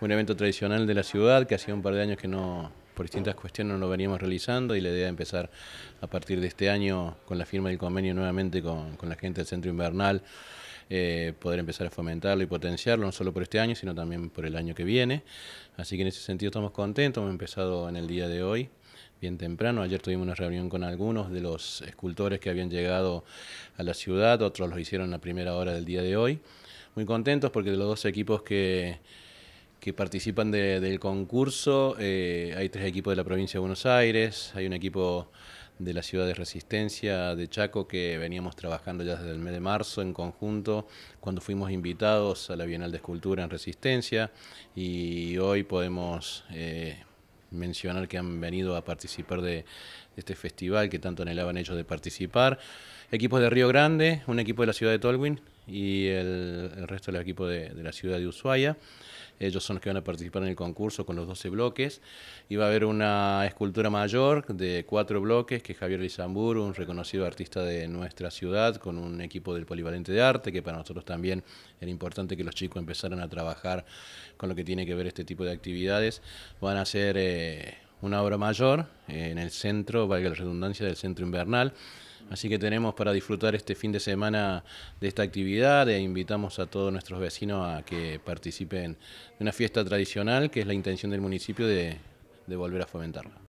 un evento tradicional de la ciudad que hacía un par de años que no, por distintas cuestiones no lo veníamos realizando y la idea de empezar a partir de este año con la firma del convenio nuevamente con, la gente del centro invernal, eh, poder empezar a fomentarlo y potenciarlo, no solo por este año, sino también por el año que viene. Así que en ese sentido estamos contentos, hemos empezado en el día de hoy bien temprano. Ayer tuvimos una reunión con algunos de los escultores que habían llegado a la ciudad, otros los hicieron a primera hora del día de hoy. Muy contentos porque de los dos equipos que que participan del concurso. Eh, hay tres equipos de la provincia de Buenos Aires, hay un equipo de la ciudad de Resistencia de Chaco que veníamos trabajando ya desde el mes de marzo en conjunto cuando fuimos invitados a la Bienal de Escultura en Resistencia y hoy podemos eh, mencionar que han venido a participar de este festival que tanto anhelaban ellos de participar. Equipos de Río Grande, un equipo de la ciudad de Tolwyn, y el, resto del equipo de, la ciudad de Ushuaia. Ellos son los que van a participar en el concurso con los 12 bloques. Y va a haber una escultura mayor de cuatro bloques, que es Javier Lizambur, un reconocido artista de nuestra ciudad, con un equipo del Polivalente de Arte, que para nosotros también era importante que los chicos empezaran a trabajar con lo que tiene que ver este tipo de actividades. Van a ser... Eh, una obra mayor eh, en el centro, valga la redundancia, del centro invernal. Así que tenemos para disfrutar este fin de semana de esta actividad e invitamos a todos nuestros vecinos a que participen de una fiesta tradicional que es la intención del municipio de, de volver a fomentarla.